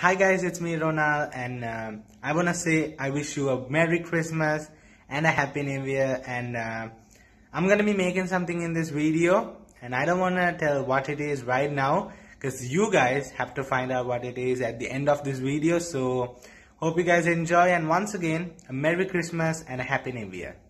hi guys, it's me Ronald and um, I wanna say I wish you a Merry Christmas and a Happy New Year and uh, I'm gonna be making something in this video and I don't wanna tell what it is right now because you guys have to find out what it is at the end of this video so hope you guys enjoy and once again a Merry Christmas and a Happy New Year.